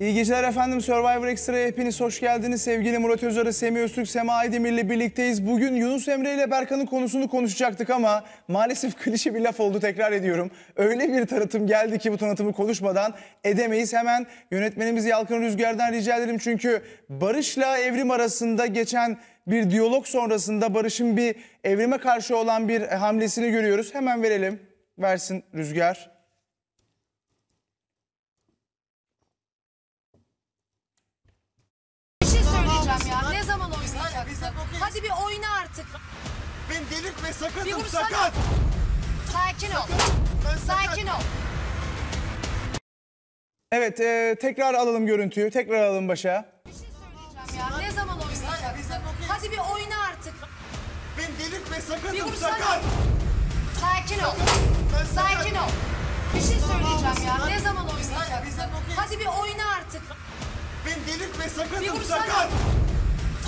İyi geceler efendim. Survivor Extra'ya hepiniz hoş geldiniz. Sevgili Murat Özarı, Semih Öztürk, Sema Aydemir ile birlikteyiz. Bugün Yunus Emre ile Berkan'ın konusunu konuşacaktık ama maalesef klişe bir laf oldu tekrar ediyorum. Öyle bir tanıtım geldi ki bu tanıtımı konuşmadan edemeyiz. Hemen yönetmenimiz Yalkın Rüzgar'dan rica edelim. Çünkü Barış'la Evrim arasında geçen bir diyalog sonrasında Barış'ın bir Evrim'e karşı olan bir hamlesini görüyoruz. Hemen verelim. Versin Rüzgar. Kerem ya. Ne zaman oynayacaksın? Hadi bir oyna artık. Ben delirtme sakatım bir sakat. Sakin ol. Sakat. Sakin ol. Evet e, tekrar alalım görüntüyü. Tekrar alalım başa. Bir şey söyleyeceğim ya. Ne zaman oynayacaksın? Hadi bir oyna artık. Ben delirtme sakatım bir sakat. Sakin ol. Sakin ol. Bir şey söyleyeceğim ya. Ne zaman oynayacaksın? Hadi bir oyna artık. Beni delirtme sakatım bir vursana.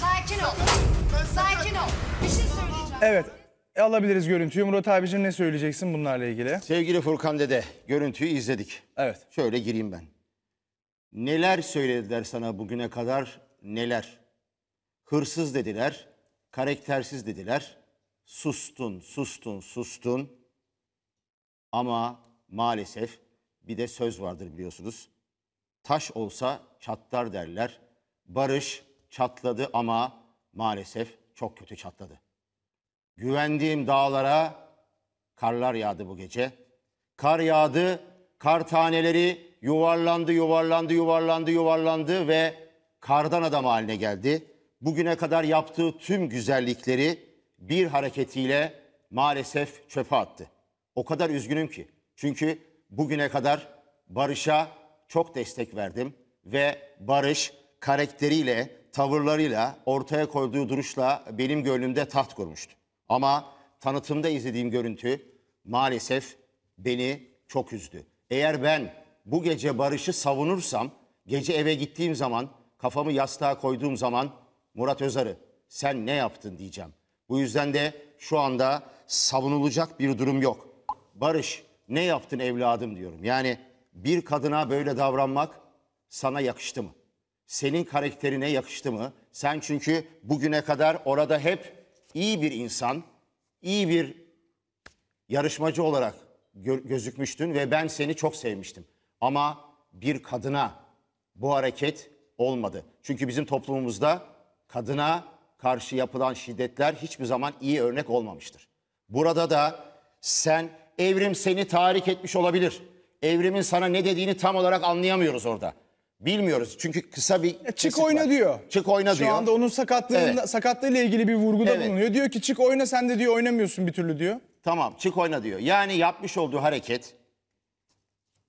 Sakin ol. Ben Sakin ol. Bir şey söyleyeceğim. Evet. E, alabiliriz görüntüyü. Murat abicim ne söyleyeceksin bunlarla ilgili? Sevgili Furkan Dede, görüntüyü izledik. Evet. Şöyle gireyim ben. Neler söylediler sana bugüne kadar? Neler? Hırsız dediler, karaktersiz dediler. Sustun, sustun, sustun. Ama maalesef bir de söz vardır biliyorsunuz. Taş olsa çatlar derler. Barış çatladı ama maalesef çok kötü çatladı. Güvendiğim dağlara karlar yağdı bu gece. Kar yağdı, kar taneleri yuvarlandı, yuvarlandı, yuvarlandı, yuvarlandı ve kardan adam haline geldi. Bugüne kadar yaptığı tüm güzellikleri bir hareketiyle maalesef çöpe attı. O kadar üzgünüm ki. Çünkü bugüne kadar barışa, çok destek verdim ve Barış karakteriyle, tavırlarıyla, ortaya koyduğu duruşla benim gönlümde taht kurmuştu. Ama tanıtımda izlediğim görüntü maalesef beni çok üzdü. Eğer ben bu gece Barış'ı savunursam, gece eve gittiğim zaman, kafamı yastığa koyduğum zaman Murat Özarı sen ne yaptın diyeceğim. Bu yüzden de şu anda savunulacak bir durum yok. Barış ne yaptın evladım diyorum. Yani bir kadına böyle davranmak sana yakıştı mı? Senin karakterine yakıştı mı? Sen çünkü bugüne kadar orada hep iyi bir insan, iyi bir yarışmacı olarak gö gözükmüştün ve ben seni çok sevmiştim. Ama bir kadına bu hareket olmadı. Çünkü bizim toplumumuzda kadına karşı yapılan şiddetler hiçbir zaman iyi örnek olmamıştır. Burada da sen evrim seni tahrik etmiş olabilir evrimin sana ne dediğini tam olarak anlayamıyoruz orada. Bilmiyoruz çünkü kısa bir... E, çık oyna var. diyor. Çık oyna Şu diyor. Şu anda onun sakatlığıyla, evet. sakatlığıyla ilgili bir vurguda evet. bulunuyor. Diyor ki çık oyna sen de diyor oynamıyorsun bir türlü diyor. Tamam çık oyna diyor. Yani yapmış olduğu hareket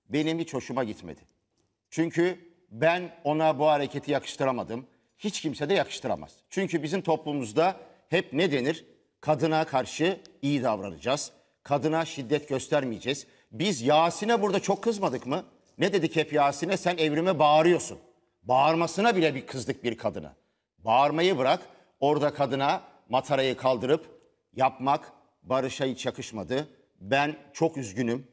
benim hiç hoşuma gitmedi. Çünkü ben ona bu hareketi yakıştıramadım. Hiç kimse de yakıştıramaz. Çünkü bizim toplumumuzda hep ne denir? Kadına karşı iyi davranacağız. Kadına şiddet göstermeyeceğiz. Biz Yasin'e burada çok kızmadık mı? Ne dedik hep Yasin'e? Sen evrime bağırıyorsun. Bağırmasına bile bir kızdık bir kadına. Bağırmayı bırak orada kadına matarayı kaldırıp yapmak barışa hiç yakışmadı. Ben çok üzgünüm.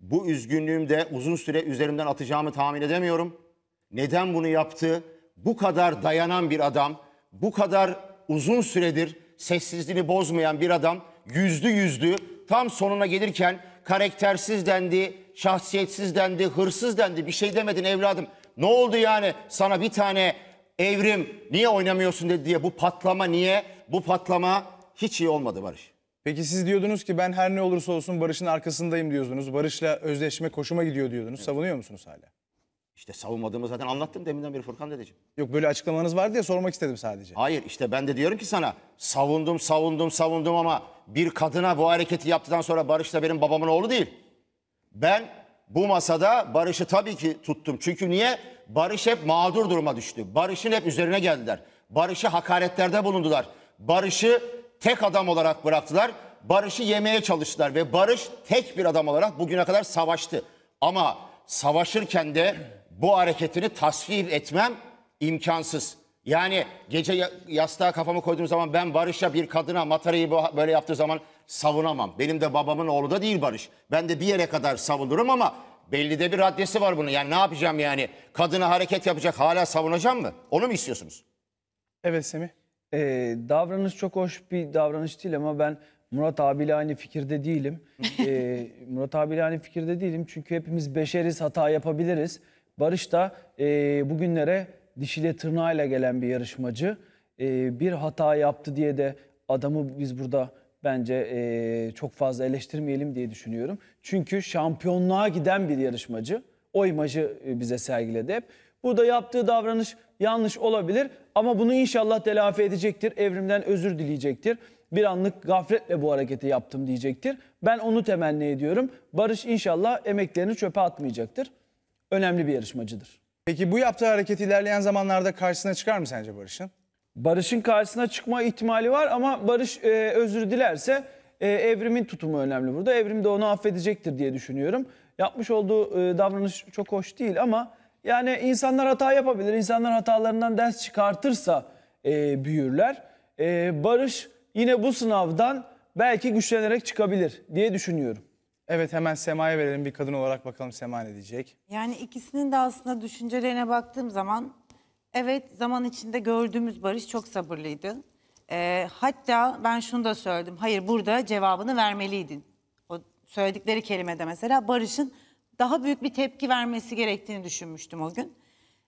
Bu üzgünlüğümde uzun süre üzerimden atacağımı tahmin edemiyorum. Neden bunu yaptı? Bu kadar dayanan bir adam, bu kadar uzun süredir sessizliğini bozmayan bir adam yüzdü yüzdü tam sonuna gelirken karaktersiz dendi, şahsiyetsiz dendi, hırsız dendi. Bir şey demedin evladım. Ne oldu yani sana bir tane evrim niye oynamıyorsun dedi diye bu patlama niye? Bu patlama hiç iyi olmadı Barış. Peki siz diyordunuz ki ben her ne olursa olsun Barış'ın arkasındayım diyordunuz. Barış'la özleşme koşuma gidiyor diyordunuz. Savunuyor musunuz hala? İşte savunmadığımı zaten anlattım deminden beri Furkan dedeciğim. Yok böyle açıklamanız vardı ya sormak istedim sadece. Hayır işte ben de diyorum ki sana savundum savundum savundum ama bir kadına bu hareketi yaptıktan sonra Barış da benim babamın oğlu değil. Ben bu masada Barış'ı tabii ki tuttum. Çünkü niye? Barış hep mağdur duruma düştü. Barış'ın hep üzerine geldiler. Barış'ı hakaretlerde bulundular. Barış'ı tek adam olarak bıraktılar. Barış'ı yemeye çalıştılar ve Barış tek bir adam olarak bugüne kadar savaştı. Ama savaşırken de bu hareketini tasvir etmem imkansız. Yani gece yastığa kafamı koyduğum zaman ben Barış'a bir kadına Matara'yı böyle yaptığı zaman savunamam. Benim de babamın oğlu da değil Barış. Ben de bir yere kadar savunurum ama belli de bir raddesi var bunun. Yani ne yapacağım yani? Kadına hareket yapacak hala savunacağım mı? Onu mu istiyorsunuz? Evet Semih. Ee, davranış çok hoş bir davranış değil ama ben Murat abiyle aynı fikirde değilim. ee, Murat abiyle aynı fikirde değilim çünkü hepimiz beşeriz, hata yapabiliriz. Barış da e, bugünlere dişiyle tırnağıyla gelen bir yarışmacı. E, bir hata yaptı diye de adamı biz burada bence e, çok fazla eleştirmeyelim diye düşünüyorum. Çünkü şampiyonluğa giden bir yarışmacı. O imajı e, bize sergiledi hep. Burada yaptığı davranış yanlış olabilir ama bunu inşallah telafi edecektir. Evrimden özür dileyecektir. Bir anlık gafletle bu hareketi yaptım diyecektir. Ben onu temenni ediyorum. Barış inşallah emeklerini çöpe atmayacaktır önemli bir yarışmacıdır. Peki bu yaptığı hareket ilerleyen zamanlarda karşısına çıkar mı sence Barış'ın? Barış'ın karşısına çıkma ihtimali var ama Barış e, özür dilerse e, Evrim'in tutumu önemli burada. Evrim de onu affedecektir diye düşünüyorum. Yapmış olduğu e, davranış çok hoş değil ama yani insanlar hata yapabilir. İnsanlar hatalarından ders çıkartırsa e, büyürler. E, Barış yine bu sınavdan belki güçlenerek çıkabilir diye düşünüyorum. Evet hemen Sema'ya verelim bir kadın olarak bakalım Sema ne diyecek. Yani ikisinin de aslında düşüncelerine baktığım zaman evet zaman içinde gördüğümüz Barış çok sabırlıydı. Ee, hatta ben şunu da söyledim. Hayır burada cevabını vermeliydin. O söyledikleri kelimede mesela Barış'ın daha büyük bir tepki vermesi gerektiğini düşünmüştüm o gün.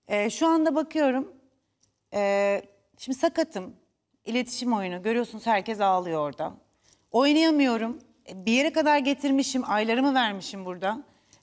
Ee, şu anda bakıyorum. E, şimdi sakatım. iletişim oyunu. Görüyorsunuz herkes ağlıyor orada. Oynayamıyorum. E, bir yere kadar getirmişim, aylarımı vermişim burada.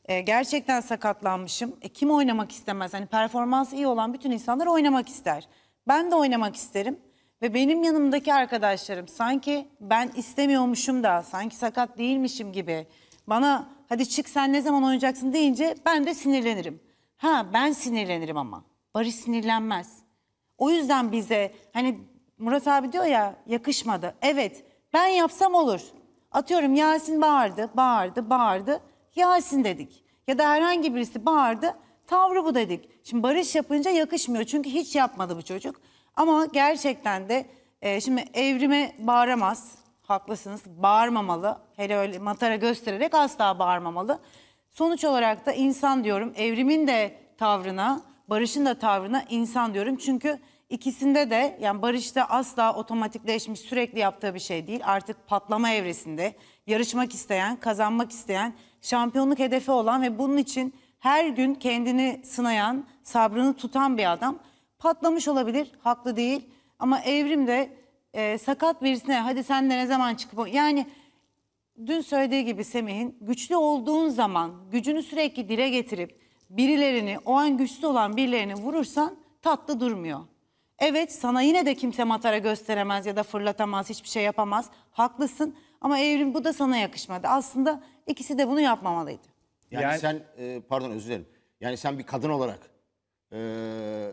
E, gerçekten sakatlanmışım. E, kim oynamak istemez? Hani performans iyi olan bütün insanlar oynamak ister. Ben de oynamak isterim. Ve benim yanımdaki arkadaşlarım sanki ben istemiyormuşum da, sanki sakat değilmişim gibi. Bana hadi çık sen ne zaman oynayacaksın deyince ben de sinirlenirim. Ha ben sinirlenirim ama. Barış sinirlenmez. O yüzden bize hani Murat abi diyor ya yakışmadı. Evet ben yapsam olur. Atıyorum Yasin bağırdı, bağırdı, bağırdı. Yasin dedik. Ya da herhangi birisi bağırdı. Tavrı bu dedik. Şimdi barış yapınca yakışmıyor. Çünkü hiç yapmadı bu çocuk. Ama gerçekten de e, şimdi evrime bağıramaz. Haklısınız. Bağırmamalı. Hele öyle matara göstererek asla bağırmamalı. Sonuç olarak da insan diyorum. Evrimin de tavrına, barışın da tavrına insan diyorum. Çünkü İkisinde de yani Barış'ta asla otomatikleşmiş sürekli yaptığı bir şey değil. Artık patlama evresinde yarışmak isteyen, kazanmak isteyen, şampiyonluk hedefi olan ve bunun için her gün kendini sınayan, sabrını tutan bir adam. Patlamış olabilir, haklı değil. Ama evrimde e, sakat birisine hadi sen de ne zaman çıkıp... Yani dün söylediği gibi Semih'in güçlü olduğun zaman gücünü sürekli dile getirip birilerini, o an güçlü olan birilerini vurursan tatlı durmuyor. Evet sana yine de kimse matara gösteremez ya da fırlatamaz, hiçbir şey yapamaz. Haklısın ama evrim bu da sana yakışmadı. Aslında ikisi de bunu yapmamalıydı. Yani, yani sen e, pardon özür dilerim. Yani sen bir kadın olarak e,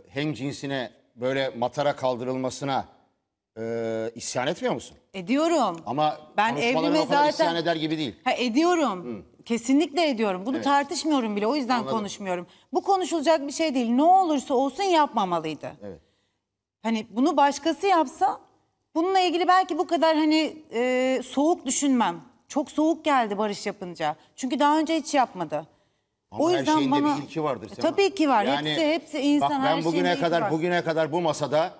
hem cinsine böyle matara kaldırılmasına e, isyan etmiyor musun? Ediyorum. Ama ben evrime zaten isyan eder gibi değil. Ha, ediyorum. Hı. Kesinlikle ediyorum. Bunu evet. tartışmıyorum bile. O yüzden Anladım. konuşmuyorum. Bu konuşulacak bir şey değil. Ne olursa olsun yapmamalıydı. Evet. Hani bunu başkası yapsa bununla ilgili belki bu kadar hani e, soğuk düşünmem. Çok soğuk geldi Barış yapınca. Çünkü daha önce hiç yapmadı. Ama o yüzden her şeyinde bana... bir ilki vardır. E, Sema. Tabii ki var. Yani, hepsi hepsi insan bak, ben her bugüne kadar var. bugüne kadar bu masada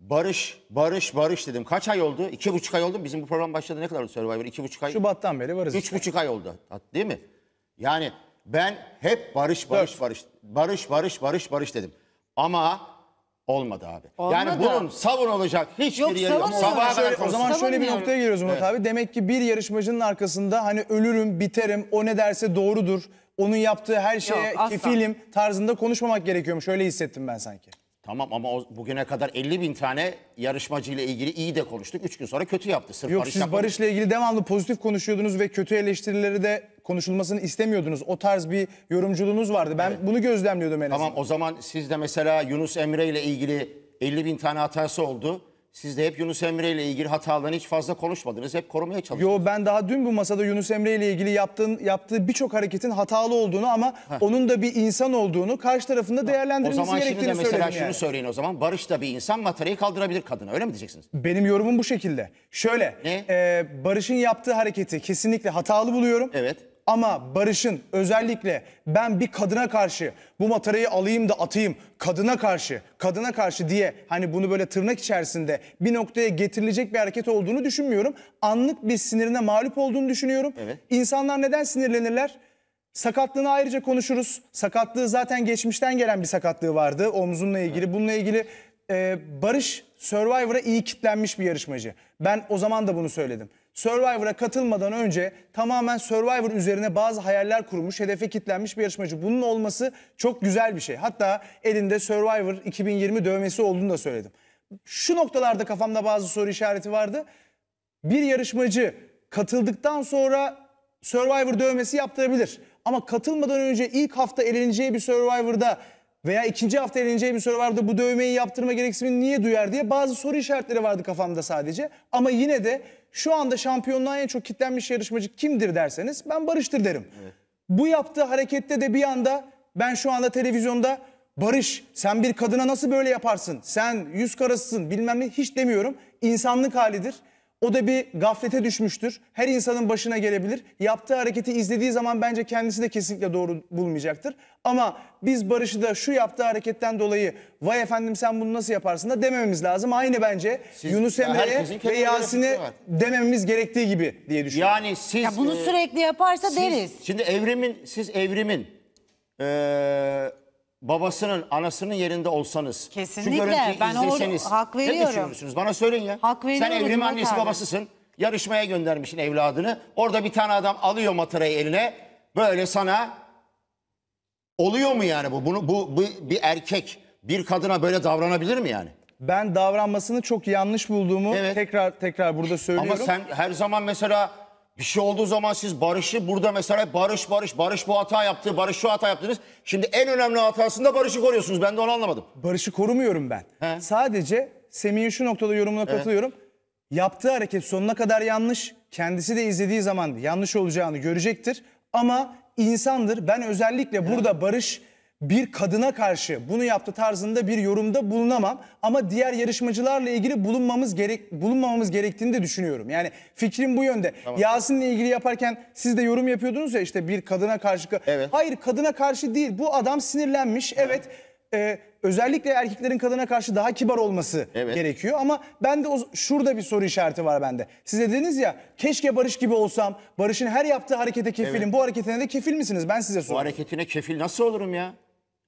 barış barış barış dedim. Kaç ay oldu? İki buçuk ay oldu. Bizim bu program başladı ne kadar oldu Survivor? İki buçuk ay. Şubat'tan beri varız. Üç işte. buçuk ay oldu. Değil mi? Yani ben hep barış barış barış barış barış barış barış dedim. Ama Olmadı abi. Olmadı. Yani bunun savunulacak hiçbir yok, yeri yok. Sabaha şöyle, o zaman şöyle bir noktaya geliyoruz Murat evet. abi. Demek ki bir yarışmacının arkasında hani ölürüm, biterim, o ne derse doğrudur. Onun yaptığı her şeye yok, kefilim tarzında konuşmamak gerekiyormuş. Öyle hissettim ben sanki. Tamam ama o, bugüne kadar 50 bin tane yarışmacıyla ilgili iyi de konuştuk. üç gün sonra kötü yaptı. Sırf Yok Barış siz Barış'la ilgili devamlı pozitif konuşuyordunuz ve kötü eleştirileri de konuşulmasını istemiyordunuz. O tarz bir yorumculuğunuz vardı. Ben evet. bunu gözlemliyordum en azından. Tamam o zaman siz de mesela Yunus Emre ile ilgili 50 bin tane hatası oldu. Siz de hep Yunus Emre ile ilgili hatalarını hiç fazla konuşmadınız. Hep korumaya çalıştınız. Yo ben daha dün bu masada Yunus Emre ile ilgili yaptığın, yaptığı birçok hareketin hatalı olduğunu ama Heh. onun da bir insan olduğunu, karşı tarafında değerlendirilmesi gerektiğini söyledim. O zaman şimdi de mesela şunu söyleyin o zaman. Barış da bir insan matarayı kaldırabilir kadına öyle mi diyeceksiniz? Benim yorumum bu şekilde. Şöyle, ne? E, Barış'ın yaptığı hareketi kesinlikle hatalı buluyorum. Evet. Ama Barış'ın özellikle ben bir kadına karşı bu matarayı alayım da atayım kadına karşı kadına karşı diye hani bunu böyle tırnak içerisinde bir noktaya getirilecek bir hareket olduğunu düşünmüyorum. Anlık bir sinirine mağlup olduğunu düşünüyorum. Evet. İnsanlar neden sinirlenirler? Sakatlığını ayrıca konuşuruz. Sakatlığı zaten geçmişten gelen bir sakatlığı vardı omzunla ilgili. Bununla ilgili e, Barış Survivor'a iyi kitlenmiş bir yarışmacı. Ben o zaman da bunu söyledim. Survivor'a katılmadan önce tamamen Survivor üzerine bazı hayaller kurmuş, hedefe kitlenmiş bir yarışmacı. Bunun olması çok güzel bir şey. Hatta elinde Survivor 2020 dövmesi olduğunu da söyledim. Şu noktalarda kafamda bazı soru işareti vardı. Bir yarışmacı katıldıktan sonra Survivor dövmesi yaptırabilir. Ama katılmadan önce ilk hafta eleneceği bir Survivor'da veya ikinci hafta eleneceği bir Survivor'da bu dövmeyi yaptırma gereksinimini niye duyar diye bazı soru işaretleri vardı kafamda sadece. Ama yine de şu anda şampiyonluğa en çok kitlenmiş yarışmacı kimdir derseniz ben Barış'tır derim. Evet. Bu yaptığı harekette de bir anda ben şu anda televizyonda Barış sen bir kadına nasıl böyle yaparsın? Sen yüz karasısın bilmem ne hiç demiyorum. İnsanlık halidir. O da bir gaflete düşmüştür. Her insanın başına gelebilir. Yaptığı hareketi izlediği zaman bence kendisi de kesinlikle doğru bulmayacaktır. Ama biz Barış'ı da şu yaptığı hareketten dolayı vay efendim sen bunu nasıl yaparsın da dememiz lazım. Aynı bence siz, Yunus Emre'ye ve Yasin'e demememiz gerektiği gibi diye düşünüyorum. Yani siz ya bunu e, sürekli yaparsa siz, deriz. Şimdi evrimin siz evrimin eee babasının, anasının yerinde olsanız, Kesinlikle. şu görüntüyü Ben o- izleseniz hak ne veriyorum. düşünürsünüz? Bana söyleyin ya. Hak Sen veriyorum Evrim Murat annesi abi. babasısın. Yarışmaya göndermişsin evladını. Orada bir tane adam alıyor matarayı eline. Böyle sana oluyor mu yani bu? Bunu bu, bu bir erkek bir kadına böyle davranabilir mi yani? Ben davranmasını çok yanlış bulduğumu Evet. tekrar tekrar burada söylüyorum. Ama sen her zaman mesela bir şey olduğu zaman siz Barış'ı burada mesela Barış Barış Barış bu hata yaptı Barış şu hata yaptınız. Şimdi en önemli hatasında Barış'ı koruyorsunuz ben de onu anlamadım. Barış'ı korumuyorum ben. He. Sadece Semih'in şu noktada yorumuna katılıyorum. Yaptığı hareket sonuna kadar yanlış. Kendisi de izlediği zaman yanlış olacağını görecektir. Ama insandır. Ben özellikle burada Barış bir kadına karşı bunu yaptı tarzında bir yorumda bulunamam ama diğer yarışmacılarla ilgili bulunmamız gerek bulunmamamız gerektiğini de düşünüyorum. Yani fikrim bu yönde. Tamam. Yasin'le ilgili yaparken siz de yorum yapıyordunuz ya işte bir kadına karşı. Evet. Hayır kadına karşı değil. Bu adam sinirlenmiş. Evet. evet. E, özellikle erkeklerin kadına karşı daha kibar olması Evet. gerekiyor. Ama ben de o, şurada bir soru işareti var bende. Siz dediniz ya keşke Barış gibi olsam. Barış'ın her yaptığı harekete kefilim. Bu hareketine de kefil misiniz? Ben size soruyorum Bu hareketine kefil nasıl olurum ya?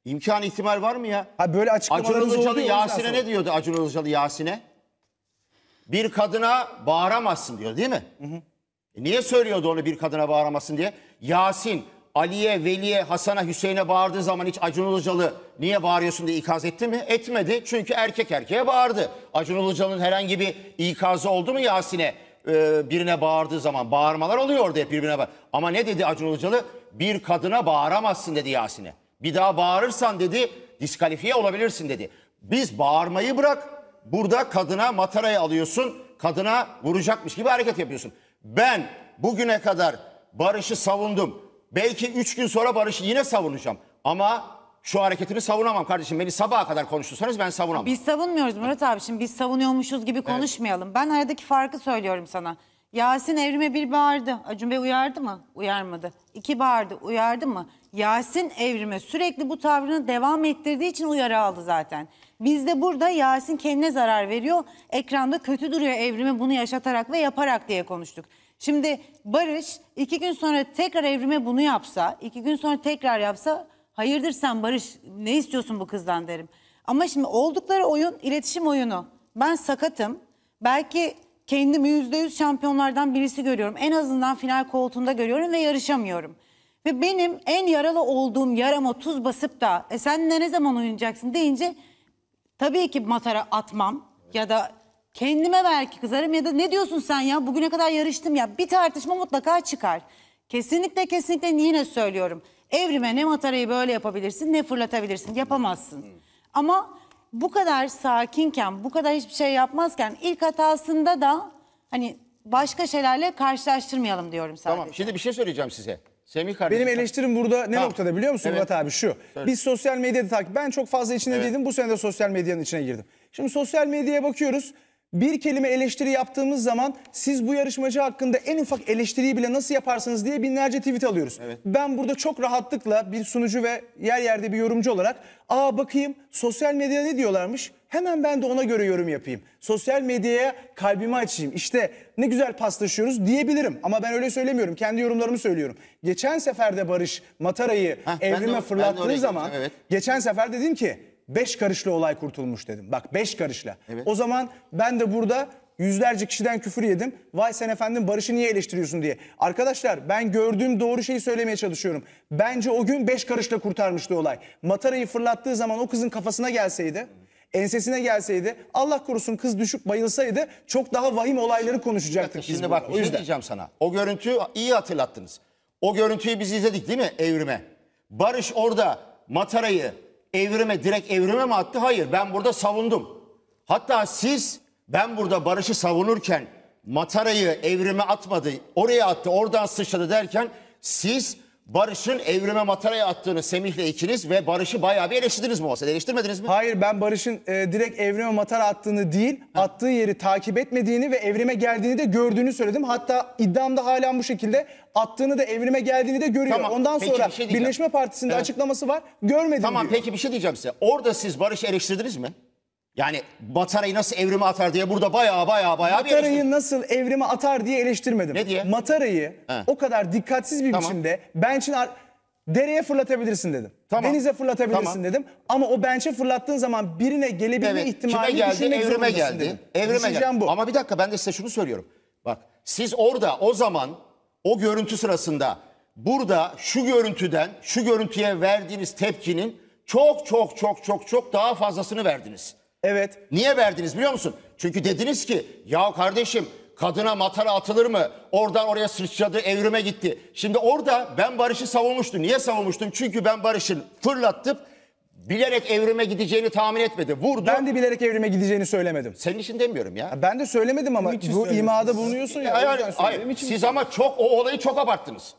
İmkan ihtimal var mı ya? Ha böyle Acun oldu Yasin'e ne diyordu Acun Ilıcalı Yasin'e? Bir kadına bağıramazsın diyor değil mi? E niye söylüyordu onu bir kadına bağıramazsın diye? Yasin, Ali'ye, Veli'ye, Hasan'a, Hüseyin'e bağırdığı zaman hiç Acun Ilıcalı niye bağırıyorsun diye ikaz etti mi? Etmedi çünkü erkek erkeğe bağırdı. Acun Ilıcalı'nın herhangi bir ikazı oldu mu Yasin'e? E, birine bağırdığı zaman bağırmalar oluyor orada hep birbirine bağır. Ama ne dedi Acun Ilıcalı? Bir kadına bağıramazsın dedi Yasin'e. Bir daha bağırırsan dedi diskalifiye olabilirsin dedi. Biz bağırmayı bırak burada kadına matarayı alıyorsun kadına vuracakmış gibi hareket yapıyorsun. Ben bugüne kadar barışı savundum. Belki üç gün sonra barışı yine savunacağım. Ama şu hareketini savunamam kardeşim. Beni sabaha kadar konuştursanız ben savunamam. Biz savunmuyoruz Murat abi. Şimdi biz savunuyormuşuz gibi konuşmayalım. Ben aradaki farkı söylüyorum sana. Yasin Evrim'e bir bağırdı. Acun Bey uyardı mı? Uyarmadı. İki bağırdı. Uyardı mı? Yasin Evrim'e sürekli bu tavrını devam ettirdiği için uyarı aldı zaten. Biz de burada Yasin kendine zarar veriyor. Ekranda kötü duruyor Evrim'e bunu yaşatarak ve yaparak diye konuştuk. Şimdi Barış iki gün sonra tekrar Evrim'e bunu yapsa, iki gün sonra tekrar yapsa hayırdır sen Barış ne istiyorsun bu kızdan derim. Ama şimdi oldukları oyun iletişim oyunu. Ben sakatım. Belki kendimi %100 şampiyonlardan birisi görüyorum. En azından final koltuğunda görüyorum ve yarışamıyorum. Ve benim en yaralı olduğum yarama tuz basıp da e sen ne zaman oynayacaksın deyince tabii ki matara atmam ya da kendime belki kızarım ya da ne diyorsun sen ya bugüne kadar yarıştım ya bir tartışma mutlaka çıkar. Kesinlikle kesinlikle yine söylüyorum. Evrime ne matarayı böyle yapabilirsin ne fırlatabilirsin yapamazsın. Ama bu kadar sakinken, bu kadar hiçbir şey yapmazken ilk hatasında da hani başka şeylerle karşılaştırmayalım diyorum sadece. Tamam şimdi bir şey söyleyeceğim size. Semih kardeşim. Benim eleştirim burada ne ha. noktada biliyor musun evet. abi şu. Söyle. Biz sosyal medyada takip ben çok fazla içine evet. değildim bu sene de sosyal medyanın içine girdim. Şimdi sosyal medyaya bakıyoruz bir kelime eleştiri yaptığımız zaman siz bu yarışmacı hakkında en ufak eleştiriyi bile nasıl yaparsınız diye binlerce tweet alıyoruz. Evet. Ben burada çok rahatlıkla bir sunucu ve yer yerde bir yorumcu olarak aa bakayım sosyal medyada ne diyorlarmış hemen ben de ona göre yorum yapayım. Sosyal medyaya kalbimi açayım işte ne güzel paslaşıyoruz diyebilirim ama ben öyle söylemiyorum kendi yorumlarımı söylüyorum. Geçen sefer de Barış Matara'yı evrime fırlattığı zaman geçen sefer dedim ki Beş karışla olay kurtulmuş dedim. Bak beş karışla. Evet. O zaman ben de burada yüzlerce kişiden küfür yedim. Vay sen efendim Barış'ı niye eleştiriyorsun diye. Arkadaşlar ben gördüğüm doğru şeyi söylemeye çalışıyorum. Bence o gün beş karışla kurtarmıştı olay. Matarayı fırlattığı zaman o kızın kafasına gelseydi ensesine gelseydi Allah korusun kız düşüp bayılsaydı çok daha vahim olayları konuşacaktık. Şimdi biz bak bir şey diyeceğim sana. O görüntüyü iyi hatırlattınız. O görüntüyü biz izledik değil mi evrime? Barış orada Matara'yı evrime direkt evrime mi attı? Hayır ben burada savundum. Hatta siz ben burada barışı savunurken Matara'yı evrime atmadı, oraya attı, oradan sıçradı derken siz Barış'ın evrime mataraya attığını Semih'le ikiniz ve Barış'ı bayağı bir eleştirdiniz muhasede. Eleştirmediniz mi? Hayır ben Barış'ın e, direkt evrime matara attığını değil, ha. attığı yeri takip etmediğini ve evrime geldiğini de gördüğünü söyledim. Hatta iddiamda hala bu şekilde attığını da evrime geldiğini de görüyor. Tamam, Ondan peki, sonra şey Birleşme Partisi'nde evet. açıklaması var. Görmedim Tamam diyor. peki bir şey diyeceğim size. Orada siz Barış'ı eleştirdiniz mi? Yani Matara'yı nasıl evrime atar diye burada baya baya baya bir Matara'yı nasıl evrime atar diye eleştirmedim. Ne diye? Matara'yı He. o kadar dikkatsiz bir Tamam. biçimde bench'in dereye fırlatabilirsin dedim. Tamam. Denize fırlatabilirsin Tamam. dedim. Ama o bench'e fırlattığın zaman birine gelebilme Evet, ihtimali kime geldi? düşünmek Evrime geldi. dedim. Evrime geldi. Düşüncem bu. Ama bir dakika ben de size şunu söylüyorum. Bak siz orada o zaman o görüntü sırasında burada şu görüntüden şu görüntüye verdiğiniz tepkinin çok çok çok çok çok daha fazlasını verdiniz. Evet. Niye verdiniz biliyor musun? Çünkü dediniz ki ya kardeşim kadına matar atılır mı? Oradan oraya sıçradı, evrime gitti. Şimdi orada ben Barış'ı savunmuştum. Niye savunmuştum? Çünkü ben Barış'ın fırlattıp bilerek evrime gideceğini tahmin etmedi. Vurdu. Ben de bilerek evrime gideceğini söylemedim. Senin için demiyorum ya. ben de söylemedim ama Niçin bu imada bulunuyorsun ya. Hayır, hayır. Siz ama çok o olayı çok abarttınız.